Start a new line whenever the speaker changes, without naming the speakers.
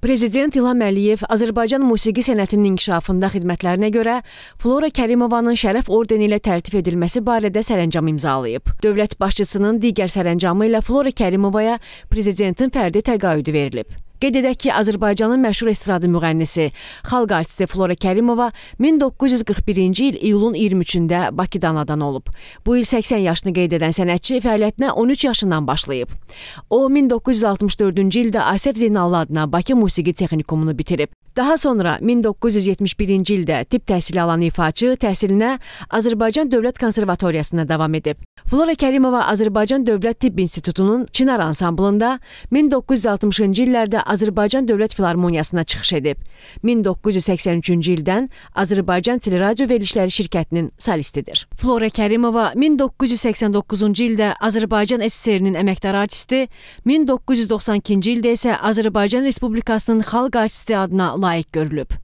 Prezident İlham Əliyev Azərbaycan musiqi sənətinin inkişafında xidmətlərinə görə Flora Kərimovanın Şərəf ordeni ilə təltif edilməsi barədə sərəncam imzalayıb. Dövlət başçısının digər sərəncamı ilə Flora Kərimovaya prezidentin fərdi təqaüdü verilib. Qeyd edək ki, Azərbaycanın məşhur estradi müğənnisi, xalq artisti Flora Kərimova 1941-ci il iyulun 23-də Bakıda anadan olub. Bu il 80 yaşını qeyd edən sənətçi fəaliyyətinə 13 yaşından başlayıb. O 1964-cü ildə Asəf Zeynallı adına Bakı Musiqi Texnikumunu bitirib. Daha sonra 1971-ci ildə tibb təhsili alan ifaçı təhsilinə Azərbaycan Dövlət Konservatoriyasına davam edib. Flora Kərimova Azərbaycan Dövlət Tibb İnstitutunun Çinar ansamblında 1960-cı illərdə Azərbaycan Dövlət Filarmoniyasına çıxış edib. 1983-cü ildən Azərbaycan Teleradio Verilişləri şirkətinin solistidir. Flora Kərimova 1989-cu ildə Azərbaycan SSR-nin əməkdar artisti, 1992-ci ildə isə Azərbaycan Respublikasının xalq artisti adına layiq görülüb.